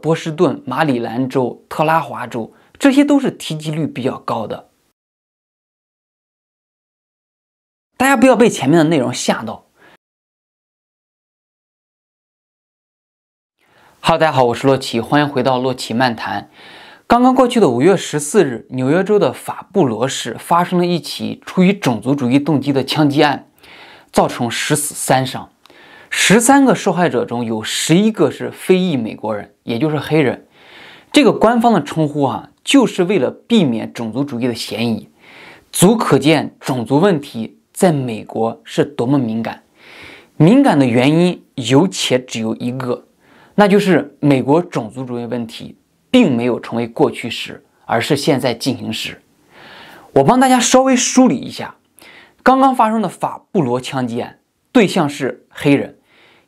波士顿、马里兰州、特拉华州，这些都是提及率比较高的。大家不要被前面的内容吓到。哈喽，大家好，我是洛奇，欢迎回到洛奇漫谈。刚刚过去的五月十四日，纽约州的法布罗市发生了一起出于种族主义动机的枪击案，造成十死三伤。十三个受害者中有十一个是非裔美国人，也就是黑人。这个官方的称呼啊，就是为了避免种族主义的嫌疑，足可见种族问题在美国是多么敏感。敏感的原因有且只有一个，那就是美国种族主义问题并没有成为过去时，而是现在进行时。我帮大家稍微梳理一下，刚刚发生的法布罗枪击案对象是黑人。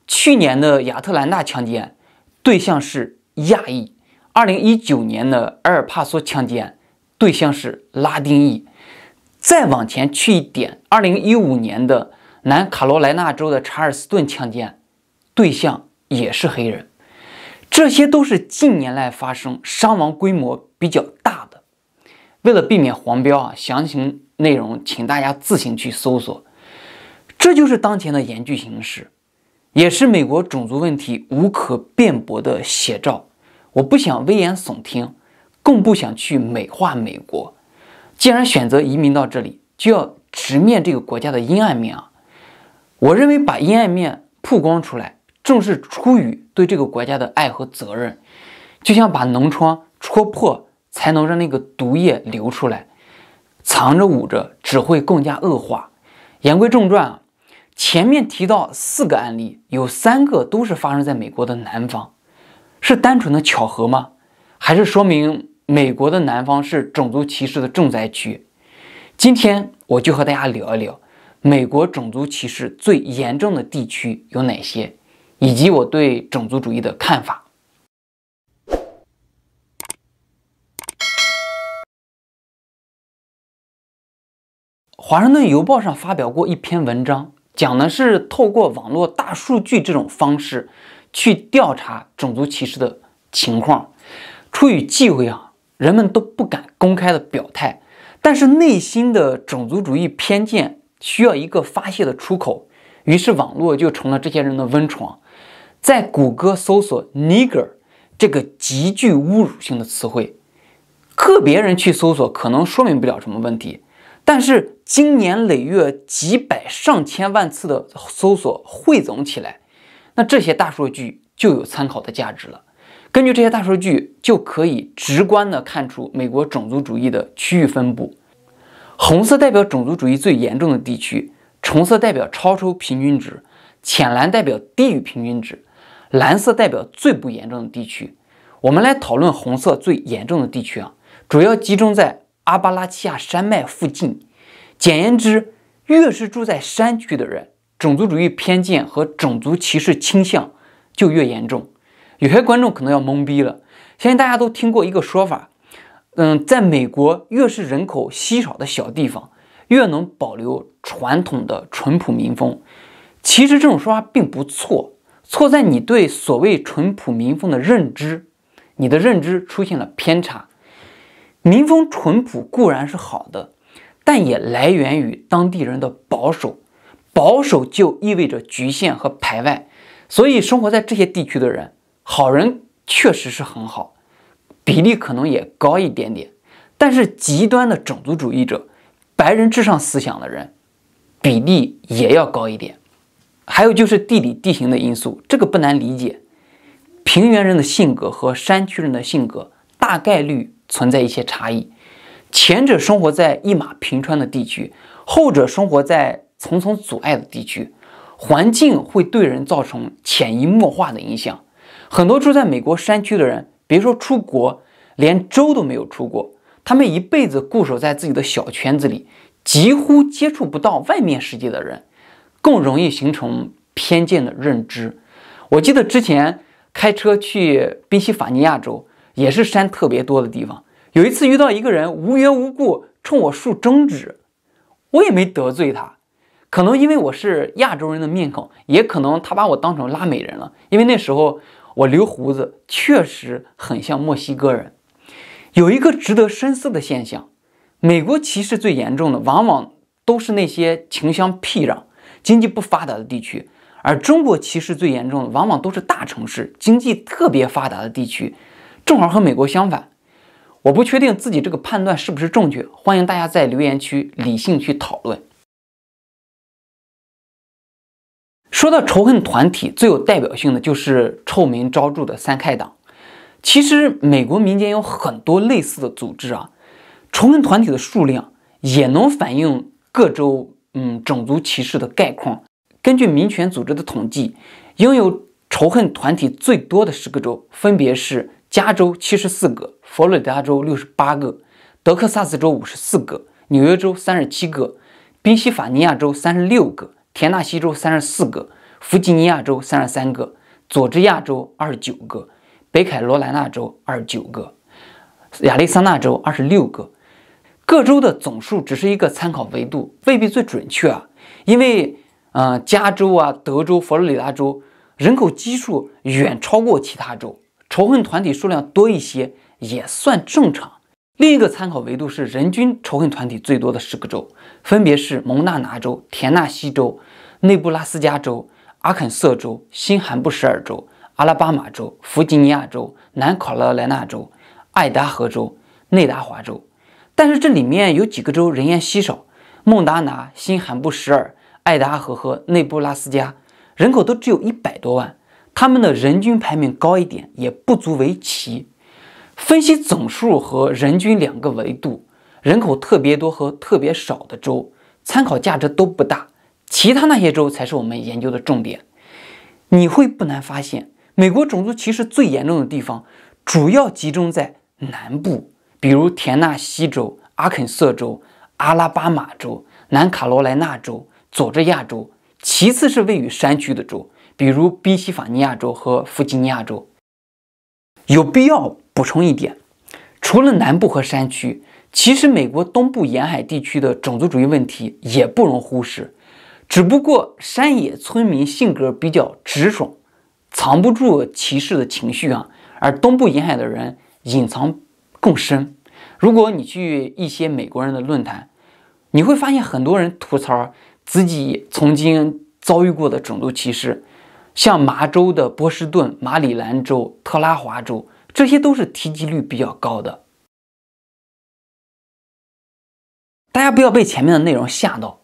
去年的亚特兰大强奸案，对象是亚裔；2019年的埃尔帕索强奸案，对象是拉丁裔；再往前去一点，2015年的南卡罗来纳州的查尔斯顿强奸案，对象也是黑人。这些都是近年来发生伤亡规模比较大的。为了避免黄标啊，详情内容请大家自行去搜索。这就是当前的严峻形势。也是美国种族问题无可辩驳的写照。我不想危言耸听，更不想去美化美国。既然选择移民到这里，就要直面这个国家的阴暗面啊！我认为把阴暗面曝光出来，正是出于对这个国家的爱和责任。就像把脓疮戳破，才能让那个毒液流出来。藏着捂着，只会更加恶化。言归正传啊。前面提到四个案例，有三个都是发生在美国的南方，是单纯的巧合吗？还是说明美国的南方是种族歧视的重灾区？今天我就和大家聊一聊美国种族歧视最严重的地区有哪些，以及我对种族主义的看法。华盛顿邮报上发表过一篇文章。讲的是透过网络大数据这种方式去调查种族歧视的情况。出于忌讳啊，人们都不敢公开的表态，但是内心的种族主义偏见需要一个发泄的出口，于是网络就成了这些人的温床。在谷歌搜索 “nigger” 这个极具侮辱性的词汇，个别人去搜索可能说明不了什么问题。但是，经年累月、几百上千万次的搜索汇总起来，那这些大数据就有参考的价值了。根据这些大数据，就可以直观的看出美国种族主义的区域分布。红色代表种族主义最严重的地区，橙色代表超出平均值，浅蓝代表低于平均值，蓝色代表最不严重的地区。我们来讨论红色最严重的地区啊，主要集中在。阿巴拉契亚山脉附近。简言之，越是住在山区的人，种族主义偏见和种族歧视倾向就越严重。有些观众可能要懵逼了，相信大家都听过一个说法，嗯，在美国，越是人口稀少的小地方，越能保留传统的淳朴民风。其实这种说法并不错，错在你对所谓淳朴民风的认知，你的认知出现了偏差。民风淳朴固然是好的，但也来源于当地人的保守。保守就意味着局限和排外，所以生活在这些地区的人，好人确实是很好，比例可能也高一点点。但是极端的种族主义者、白人至上思想的人，比例也要高一点。还有就是地理地形的因素，这个不难理解。平原人的性格和山区人的性格大概率。存在一些差异，前者生活在一马平川的地区，后者生活在层层阻碍的地区，环境会对人造成潜移默化的影响。很多住在美国山区的人，别说出国，连州都没有出过，他们一辈子固守在自己的小圈子里，几乎接触不到外面世界的人，更容易形成偏见的认知。我记得之前开车去宾夕法尼亚州。也是山特别多的地方。有一次遇到一个人无缘无故冲我竖中指，我也没得罪他，可能因为我是亚洲人的面孔，也可能他把我当成拉美人了。因为那时候我留胡子，确实很像墨西哥人。有一个值得深思的现象：美国歧视最严重的，往往都是那些穷乡僻壤、经济不发达的地区；而中国歧视最严重的，往往都是大城市、经济特别发达的地区。正好和美国相反，我不确定自己这个判断是不是正确，欢迎大家在留言区理性去讨论。说到仇恨团体，最有代表性的就是臭名昭著的三开党。其实美国民间有很多类似的组织啊，仇恨团体的数量也能反映各州嗯种族歧视的概况。根据民权组织的统计，拥有仇恨团体最多的十个州分别是。加州七十四个，佛罗里达州六十八个，德克萨斯州五十四个，纽约州三十七个，宾夕法尼亚州三十六个，田纳西州三十四个，弗吉尼亚州三十三个，佐治亚州二十九个，北卡罗来纳州二十九个，亚利桑那州二十六个。各州的总数只是一个参考维度，未必最准确啊，因为，呃，加州啊，德州、佛罗里达州人口基数远超过其他州。仇恨团体数量多一些也算正常。另一个参考维度是人均仇恨团体最多的十个州，分别是蒙大拿州、田纳西州、内布拉斯加州、阿肯色州、新罕布什尔州、阿拉巴马州、弗吉尼亚州、南卡罗莱纳州、爱达荷州、内达华州。但是这里面有几个州人烟稀少，孟达拿、新罕布什尔、爱达荷和内布拉斯加，人口都只有一百多万。他们的人均排名高一点也不足为奇。分析总数和人均两个维度，人口特别多和特别少的州参考价值都不大，其他那些州才是我们研究的重点。你会不难发现，美国种族歧视最严重的地方主要集中在南部，比如田纳西州、阿肯色州、阿拉巴马州、南卡罗来纳州、佐治亚州，其次是位于山区的州。比如宾夕法尼亚州和弗吉尼亚州。有必要补充一点，除了南部和山区，其实美国东部沿海地区的种族主义问题也不容忽视。只不过山野村民性格比较直爽，藏不住歧视的情绪啊，而东部沿海的人隐藏更深。如果你去一些美国人的论坛，你会发现很多人吐槽自己曾经遭遇过的种族歧视。像麻州的波士顿、马里兰州、特拉华州，这些都是提及率比较高的。大家不要被前面的内容吓到。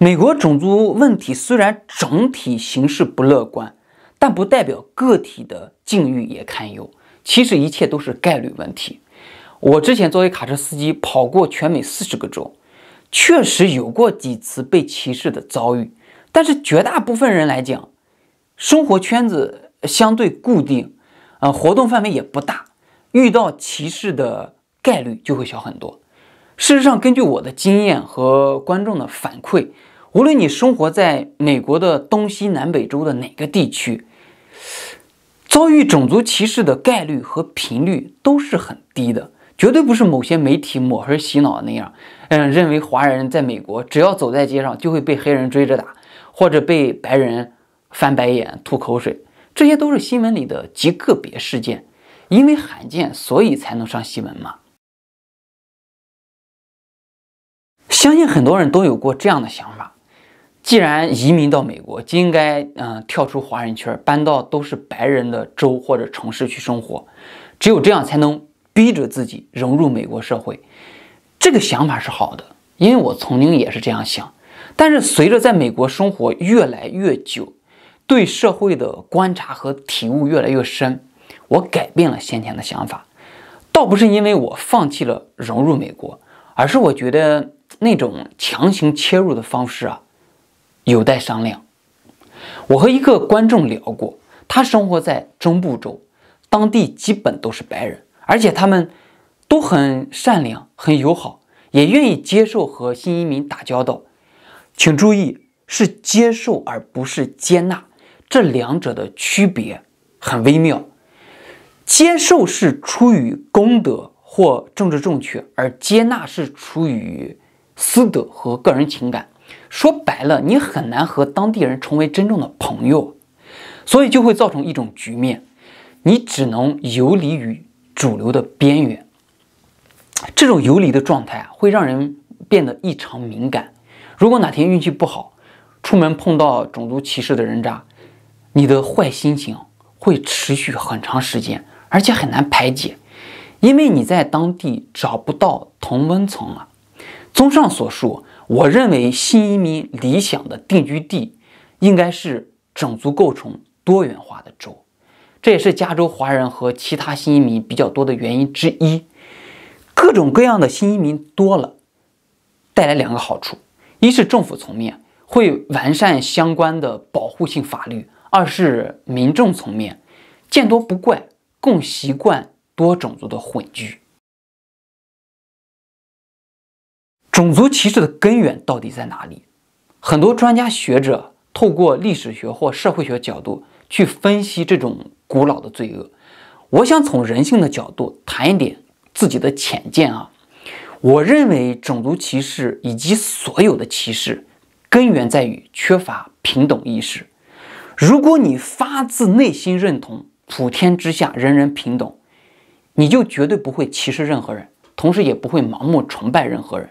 美国种族问题虽然整体形势不乐观，但不代表个体的境遇也堪忧。其实一切都是概率问题。我之前作为卡车司机跑过全美四十个州，确实有过几次被歧视的遭遇，但是绝大部分人来讲。生活圈子相对固定，呃，活动范围也不大，遇到歧视的概率就会小很多。事实上，根据我的经验和观众的反馈，无论你生活在美国的东西南北洲的哪个地区，遭遇种族歧视的概率和频率都是很低的，绝对不是某些媒体抹黑洗脑那样，嗯，认为华人在美国只要走在街上就会被黑人追着打，或者被白人。翻白眼、吐口水，这些都是新闻里的极个别事件，因为罕见，所以才能上新闻嘛。相信很多人都有过这样的想法：，既然移民到美国，就应该嗯跳出华人圈，搬到都是白人的州或者城市去生活，只有这样才能逼着自己融入美国社会。这个想法是好的，因为我曾经也是这样想，但是随着在美国生活越来越久，对社会的观察和体悟越来越深，我改变了先前的想法，倒不是因为我放弃了融入美国，而是我觉得那种强行切入的方式啊，有待商量。我和一个观众聊过，他生活在中部州，当地基本都是白人，而且他们都很善良、很友好，也愿意接受和新移民打交道。请注意，是接受而不是接纳。这两者的区别很微妙，接受是出于公德或政治正确，而接纳是出于私德和个人情感。说白了，你很难和当地人成为真正的朋友，所以就会造成一种局面，你只能游离于主流的边缘。这种游离的状态会让人变得异常敏感。如果哪天运气不好，出门碰到种族歧视的人渣。你的坏心情会持续很长时间，而且很难排解，因为你在当地找不到同温层了。综上所述，我认为新移民理想的定居地应该是种族构成多元化的州，这也是加州华人和其他新移民比较多的原因之一。各种各样的新移民多了，带来两个好处：一是政府层面会完善相关的保护性法律。二是民众层面，见多不怪，更习惯多种族的混居。种族歧视的根源到底在哪里？很多专家学者透过历史学或社会学角度去分析这种古老的罪恶。我想从人性的角度谈一点自己的浅见啊。我认为种族歧视以及所有的歧视，根源在于缺乏平等意识。如果你发自内心认同普天之下人人平等，你就绝对不会歧视任何人，同时也不会盲目崇拜任何人。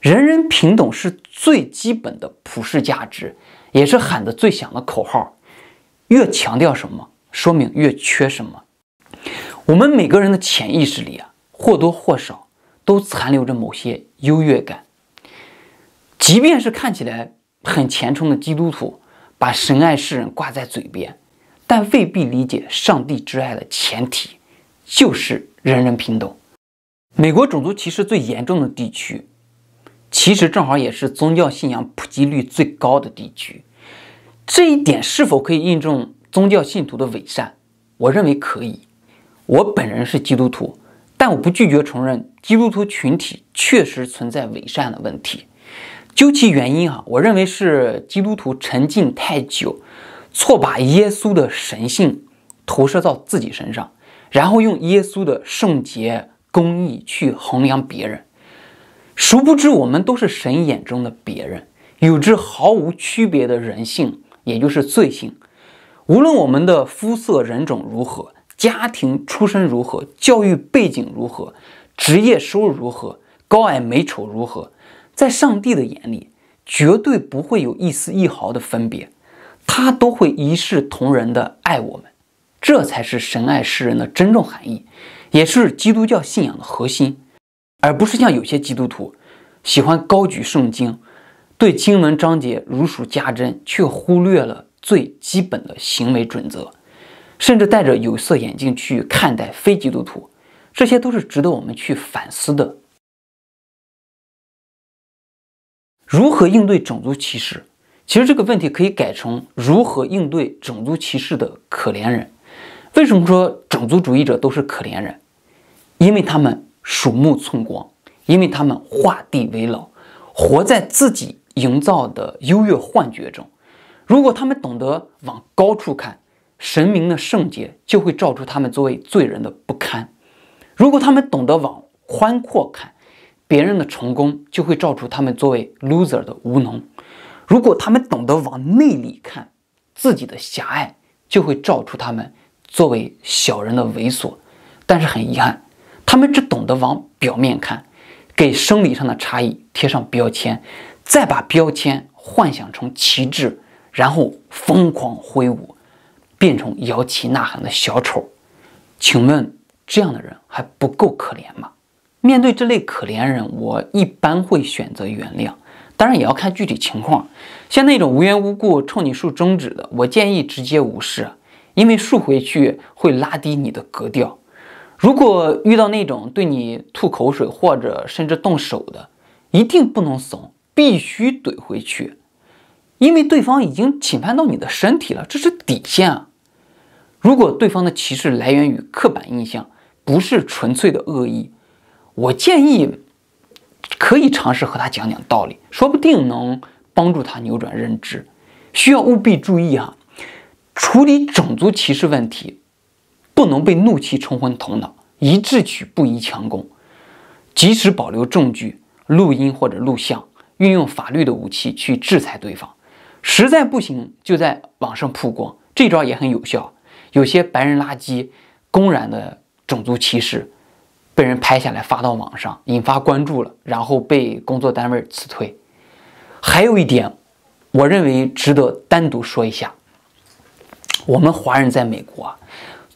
人人平等是最基本的普世价值，也是喊得最响的口号。越强调什么，说明越缺什么。我们每个人的潜意识里啊，或多或少都残留着某些优越感。即便是看起来很虔诚的基督徒。把神爱世人挂在嘴边，但未必理解上帝之爱的前提就是人人平等。美国种族歧视最严重的地区，其实正好也是宗教信仰普及率最高的地区。这一点是否可以印证宗教信徒的伪善？我认为可以。我本人是基督徒，但我不拒绝承认基督徒群体确实存在伪善的问题。究其原因，哈，我认为是基督徒沉浸太久，错把耶稣的神性投射到自己身上，然后用耶稣的圣洁公义去衡量别人。殊不知，我们都是神眼中的别人，有着毫无区别的人性，也就是罪性。无论我们的肤色、人种如何，家庭出身如何，教育背景如何，职业收入如何，高矮美丑如何。在上帝的眼里，绝对不会有一丝一毫的分别，他都会一视同仁的爱我们，这才是神爱世人的真正含义，也是基督教信仰的核心，而不是像有些基督徒喜欢高举圣经，对经文章节如数家珍，却忽略了最基本的行为准则，甚至戴着有色眼镜去看待非基督徒，这些都是值得我们去反思的。如何应对种族歧视？其实这个问题可以改成如何应对种族歧视的可怜人？为什么说种族主义者都是可怜人？因为他们鼠目寸光，因为他们画地为牢，活在自己营造的优越幻觉中。如果他们懂得往高处看，神明的圣洁就会照出他们作为罪人的不堪；如果他们懂得往宽阔看，别人的成功就会照出他们作为 loser 的无能；如果他们懂得往内里看，自己的狭隘就会照出他们作为小人的猥琐。但是很遗憾，他们只懂得往表面看，给生理上的差异贴上标签，再把标签幻想成旗帜，然后疯狂挥舞，变成摇旗呐喊的小丑。请问这样的人还不够可怜吗？面对这类可怜人，我一般会选择原谅，当然也要看具体情况。像那种无缘无故冲你竖中指的，我建议直接无视，因为竖回去会拉低你的格调。如果遇到那种对你吐口水或者甚至动手的，一定不能怂，必须怼回去，因为对方已经侵犯到你的身体了，这是底线啊！如果对方的歧视来源于刻板印象，不是纯粹的恶意。我建议可以尝试和他讲讲道理，说不定能帮助他扭转认知。需要务必注意哈，处理种族歧视问题不能被怒气冲昏头脑，宜智取不宜强攻。及时保留证据录音或者录像，运用法律的武器去制裁对方。实在不行就在网上曝光，这招也很有效。有些白人垃圾公然的种族歧视。被人拍下来发到网上，引发关注了，然后被工作单位辞退。还有一点，我认为值得单独说一下：我们华人在美国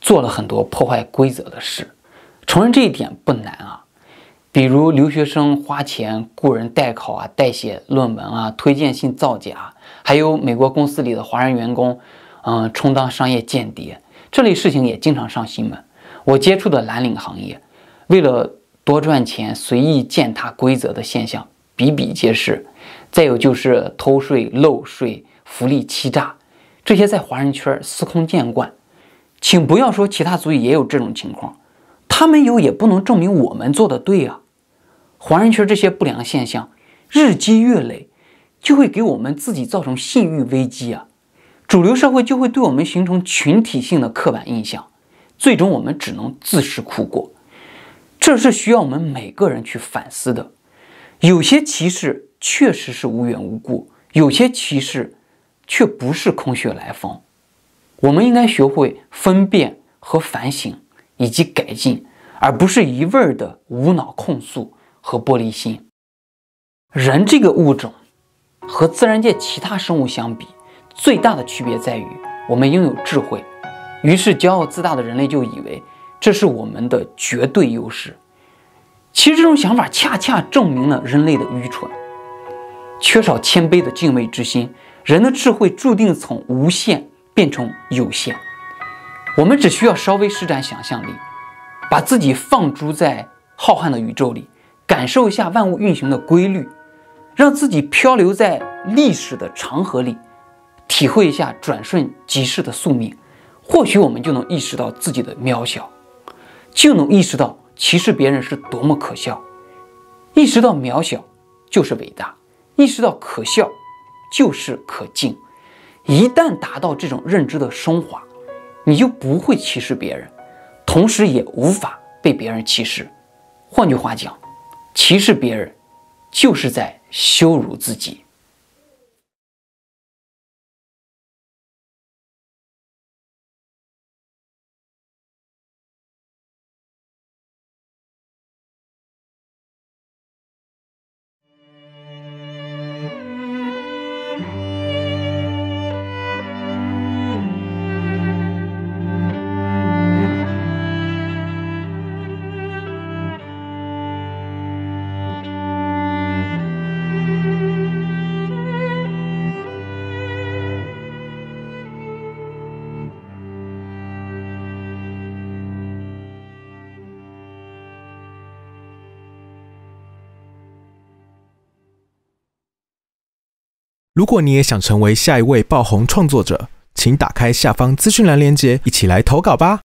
做了很多破坏规则的事，承认这一点不难啊。比如留学生花钱雇人代考啊、代写论文啊、推荐信造假，还有美国公司里的华人员工，嗯，充当商业间谍这类事情也经常上新闻。我接触的蓝领行业。为了多赚钱，随意践踏规则的现象比比皆是。再有就是偷税漏税、福利欺诈，这些在华人圈司空见惯。请不要说其他族裔也有这种情况，他们有也不能证明我们做的对啊。华人圈这些不良现象日积月累，就会给我们自己造成信誉危机啊。主流社会就会对我们形成群体性的刻板印象，最终我们只能自食苦果。这是需要我们每个人去反思的。有些歧视确实是无缘无故，有些歧视却不是空穴来风。我们应该学会分辨和反省，以及改进，而不是一味儿的无脑控诉和玻璃心。人这个物种和自然界其他生物相比，最大的区别在于我们拥有智慧。于是骄傲自大的人类就以为。这是我们的绝对优势。其实，这种想法恰恰证明了人类的愚蠢，缺少谦卑的敬畏之心。人的智慧注定从无限变成有限。我们只需要稍微施展想象力，把自己放逐在浩瀚的宇宙里，感受一下万物运行的规律，让自己漂流在历史的长河里，体会一下转瞬即逝的宿命。或许，我们就能意识到自己的渺小。就能意识到歧视别人是多么可笑，意识到渺小就是伟大，意识到可笑就是可敬。一旦达到这种认知的升华，你就不会歧视别人，同时也无法被别人歧视。换句话讲，歧视别人就是在羞辱自己。如果你也想成为下一位爆红创作者，请打开下方资讯栏链接，一起来投稿吧。